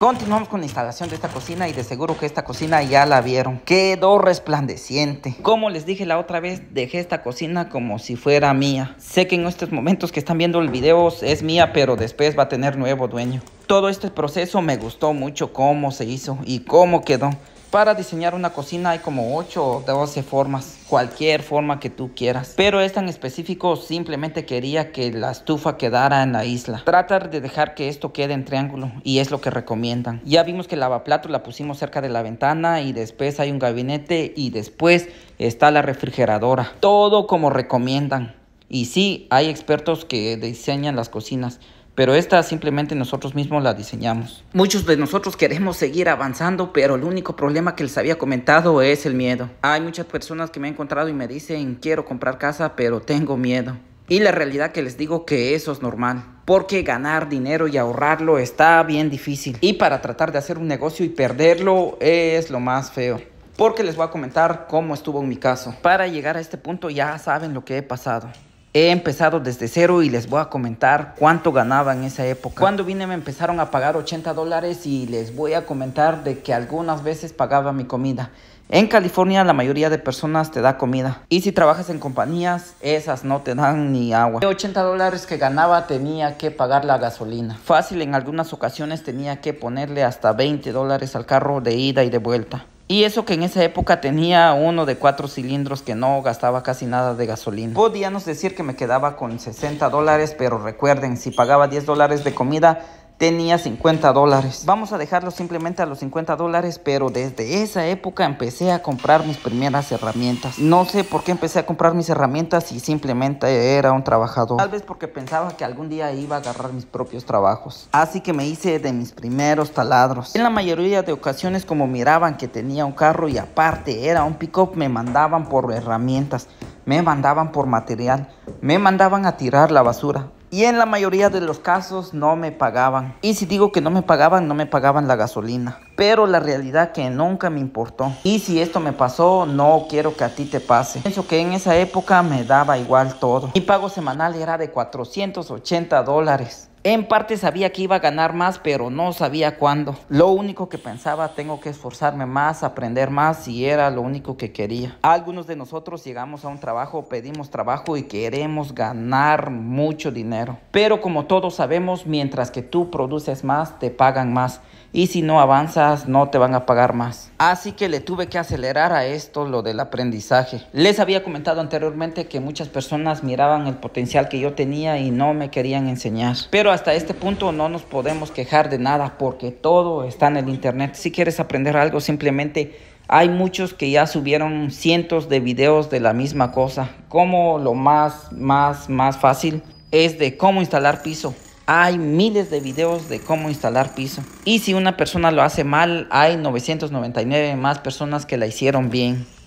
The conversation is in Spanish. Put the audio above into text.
Continuamos con la instalación de esta cocina y de seguro que esta cocina ya la vieron. Quedó resplandeciente. Como les dije la otra vez, dejé esta cocina como si fuera mía. Sé que en estos momentos que están viendo el video es mía, pero después va a tener nuevo dueño. Todo este proceso me gustó mucho cómo se hizo y cómo quedó. Para diseñar una cocina hay como 8 o 12 formas, cualquier forma que tú quieras. Pero es tan específico simplemente quería que la estufa quedara en la isla. Tratar de dejar que esto quede en triángulo y es lo que recomiendan. Ya vimos que el lavaplato la pusimos cerca de la ventana y después hay un gabinete y después está la refrigeradora. Todo como recomiendan. Y sí, hay expertos que diseñan las cocinas pero esta simplemente nosotros mismos la diseñamos. Muchos de nosotros queremos seguir avanzando, pero el único problema que les había comentado es el miedo. Hay muchas personas que me han encontrado y me dicen, quiero comprar casa, pero tengo miedo. Y la realidad que les digo que eso es normal, porque ganar dinero y ahorrarlo está bien difícil. Y para tratar de hacer un negocio y perderlo es lo más feo porque les voy a comentar cómo estuvo en mi caso. Para llegar a este punto ya saben lo que he pasado. He empezado desde cero y les voy a comentar cuánto ganaba en esa época. Cuando vine me empezaron a pagar 80 dólares y les voy a comentar de que algunas veces pagaba mi comida. En California la mayoría de personas te da comida y si trabajas en compañías esas no te dan ni agua. De 80 dólares que ganaba tenía que pagar la gasolina. Fácil en algunas ocasiones tenía que ponerle hasta 20 dólares al carro de ida y de vuelta. Y eso que en esa época tenía uno de cuatro cilindros que no gastaba casi nada de gasolina. Podíamos decir que me quedaba con 60 dólares, pero recuerden, si pagaba 10 dólares de comida, tenía 50 dólares. Vamos a dejarlo simplemente a los 50 dólares, pero desde esa época empecé a comprar mis primeras herramientas. No sé por qué empecé a comprar mis herramientas y simplemente era un trabajador. Tal vez porque pensaba que algún día iba a agarrar mis propios trabajos. Así que me hice de mis primeros taladros. En la mayoría de ocasiones como miraban que tenía un carro y aparte era un pickup, me mandaban por herramientas, me mandaban por material, me mandaban a tirar la basura y en la mayoría de los casos no me pagaban. Y si digo que no me pagaban, no me pagaban la gasolina. Pero la realidad que nunca me importó. Y si esto me pasó, no quiero que a ti te pase. Pienso que en esa época me daba igual todo. Mi pago semanal era de 480 dólares. En parte sabía que iba a ganar más, pero no sabía cuándo. Lo único que pensaba, tengo que esforzarme más, aprender más, y era lo único que quería. Algunos de nosotros llegamos a un trabajo, pedimos trabajo y queremos ganar mucho dinero. Pero como todos sabemos, mientras que tú produces más, te pagan más. Y si no avanzas, no te van a pagar más. Así que le tuve que acelerar a esto lo del aprendizaje. Les había comentado anteriormente que muchas personas miraban el potencial que yo tenía y no me querían enseñar. Pero hasta este punto no nos podemos quejar de nada porque todo está en el Internet. Si quieres aprender algo, simplemente hay muchos que ya subieron cientos de videos de la misma cosa. Como lo más, más, más fácil es de cómo instalar piso. Hay miles de videos de cómo instalar piso. Y si una persona lo hace mal, hay 999 más personas que la hicieron bien.